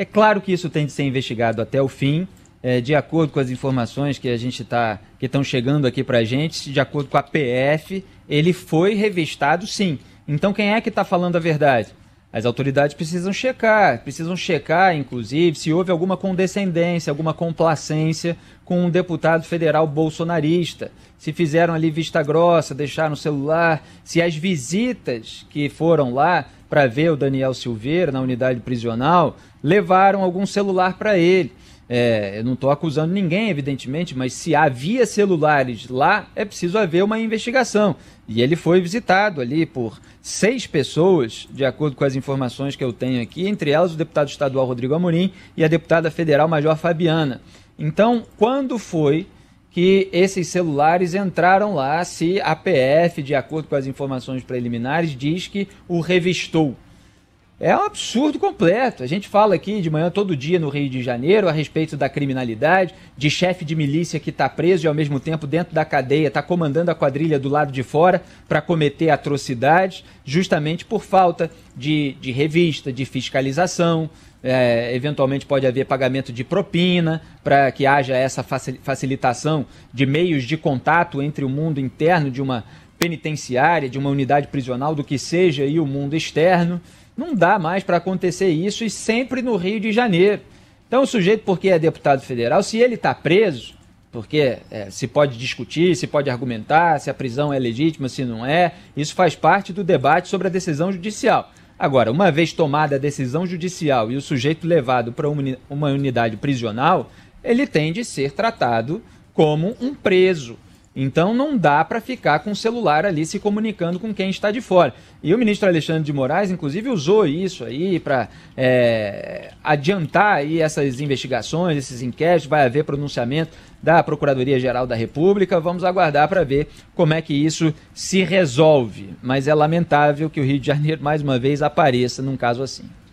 É claro que isso tem de ser investigado até o fim, é, de acordo com as informações que a gente tá, que estão chegando aqui para a gente, de acordo com a PF, ele foi revistado sim. Então quem é que está falando a verdade? As autoridades precisam checar, precisam checar, inclusive, se houve alguma condescendência, alguma complacência com um deputado federal bolsonarista, se fizeram ali vista grossa, deixaram o celular, se as visitas que foram lá para ver o Daniel Silveira na unidade prisional levaram algum celular para ele. É, eu não estou acusando ninguém, evidentemente, mas se havia celulares lá, é preciso haver uma investigação. E ele foi visitado ali por seis pessoas, de acordo com as informações que eu tenho aqui, entre elas o deputado estadual Rodrigo Amorim e a deputada federal Major Fabiana. Então, quando foi que esses celulares entraram lá se a PF, de acordo com as informações preliminares, diz que o revistou? É um absurdo completo. A gente fala aqui de manhã todo dia no Rio de Janeiro a respeito da criminalidade, de chefe de milícia que está preso e ao mesmo tempo dentro da cadeia está comandando a quadrilha do lado de fora para cometer atrocidades, justamente por falta de, de revista, de fiscalização. É, eventualmente pode haver pagamento de propina para que haja essa facilitação de meios de contato entre o mundo interno de uma penitenciária, de uma unidade prisional, do que seja, e o mundo externo. Não dá mais para acontecer isso e sempre no Rio de Janeiro. Então, o sujeito, porque é deputado federal, se ele está preso, porque é, se pode discutir, se pode argumentar se a prisão é legítima, se não é, isso faz parte do debate sobre a decisão judicial. Agora, uma vez tomada a decisão judicial e o sujeito levado para uma unidade prisional, ele tem de ser tratado como um preso, então não dá para ficar com o celular ali se comunicando com quem está de fora. E o ministro Alexandre de Moraes, inclusive, usou isso aí para é, adiantar aí essas investigações, esses inquéritos. Vai haver pronunciamento da Procuradoria-Geral da República. Vamos aguardar para ver como é que isso se resolve. Mas é lamentável que o Rio de Janeiro, mais uma vez, apareça num caso assim.